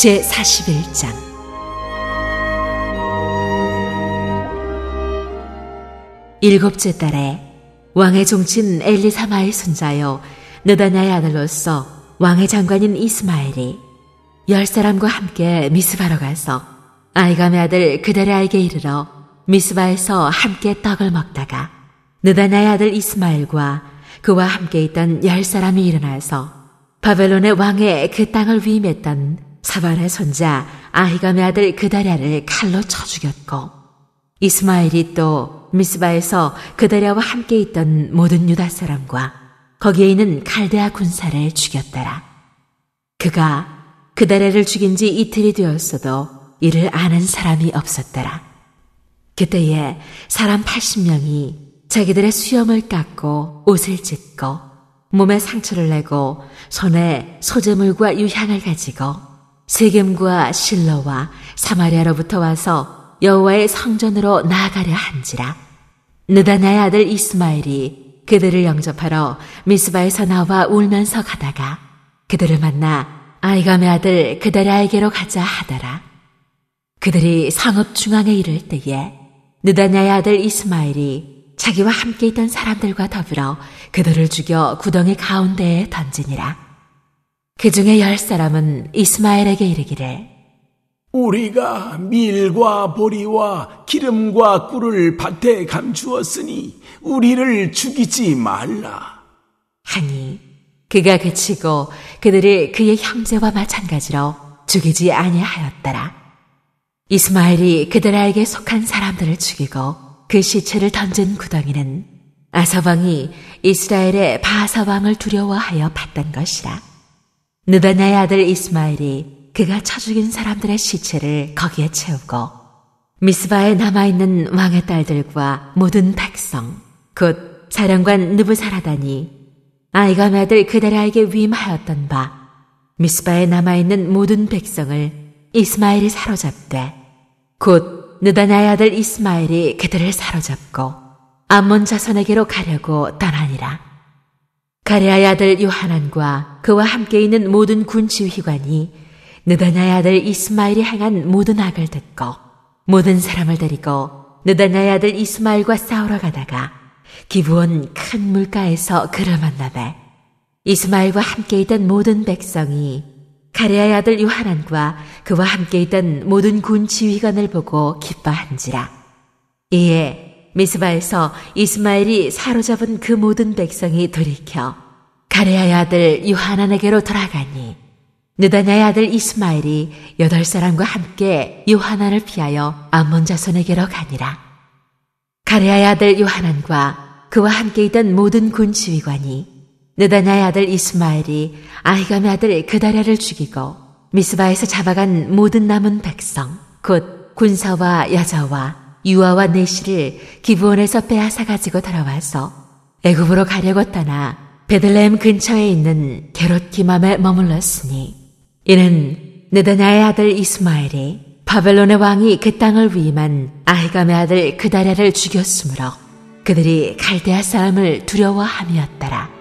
제41장 일곱째 달에 왕의 종친 엘리사마의 손자여 느다냐의 아들로서 왕의 장관인 이스마엘이 열 사람과 함께 미스바로 가서 아이감의 아들 그데레에게 이르러 미스바에서 함께 떡을 먹다가 느다냐의 아들 이스마엘과 그와 함께 있던 열 사람이 일어나서 바벨론의 왕의 그 땅을 위임했던 사발의 손자 아히감의 아들 그다랴를 칼로 쳐 죽였고 이스마엘이 또 미스바에서 그다랴와 함께 있던 모든 유다 사람과 거기에 있는 갈대아 군사를 죽였더라. 그가 그다랴를 죽인 지 이틀이 되었어도 이를 아는 사람이 없었더라. 그때에 사람 80명이 자기들의 수염을 깎고 옷을 찢고 몸에 상처를 내고 손에 소재물과 유향을 가지고 세겜과 실러와 사마리아로부터 와서 여호와의 성전으로 나아가려 한지라 느다나의 아들 이스마엘이 그들을 영접하러 미스바에서 나와 울면서 가다가 그들을 만나 아이감의 아들 그다라에게로 가자 하더라 그들이 상업 중앙에 이를 때에 느다냐의 아들 이스마엘이 자기와 함께 있던 사람들과 더불어 그들을 죽여 구덩이 가운데에 던지니라. 그 중에 열 사람은 이스마엘에게 이르기를 우리가 밀과 보리와 기름과 꿀을 밭에 감추었으니 우리를 죽이지 말라. 하니 그가 그치고 그들을 그의 형제와 마찬가지로 죽이지 아니하였더라. 이스마엘이 그들에게 속한 사람들을 죽이고 그 시체를 던진 구덩이는 아사왕이 이스라엘의 바사왕을 두려워하여 봤던 것이라. 느바나의 아들 이스마엘이 그가 쳐 죽인 사람들의 시체를 거기에 채우고 미스바에 남아있는 왕의 딸들과 모든 백성, 곧 사령관 느부사라다니 아이감의 아들 그대라에게 위임하였던 바 미스바에 남아있는 모든 백성을 이스마엘이 사로잡되 곧 느다나의 아들 이스마엘이 그들을 사로잡고 암몬 자손에게로 가려고 떠나니라. 가레아의 아들 요하난과 그와 함께 있는 모든 군 지휘관이 느다냐의 아들 이스마일이 행한 모든 악을 듣고 모든 사람을 데리고 느다냐의 아들 이스마일과 싸우러 가다가 기부온 큰 물가에서 그를 만나매 이스마일과 함께 있던 모든 백성이 가레아의 아들 요하난과 그와 함께 있던 모든 군 지휘관을 보고 기뻐한지라 이에 미스바에서 이스마엘이 사로잡은 그 모든 백성이 돌이켜 가레아의 아들 요하난에게로 돌아가니 느다냐의 아들 이스마엘이 여덟 사람과 함께 요하난을 피하여 암몬 자손에게로 가니라. 가레아의 아들 요하난과 그와 함께 있던 모든 군 지휘관이 느다냐의 아들 이스마엘이 아이감의 아들 그다리를 죽이고 미스바에서 잡아간 모든 남은 백성 곧 군사와 여자와 유아와 내시를 기브온에서 빼앗아 가지고 돌아와서 애굽으로 가려고 떠나 베들레헴 근처에 있는 게롯 기맘에 머물렀으니 이는 느다냐의 아들 이스마엘이 바벨론의 왕이 그 땅을 위임한 아히감의 아들 그다랴를 죽였으므로 그들이 갈대아 사람을 두려워함이었더라.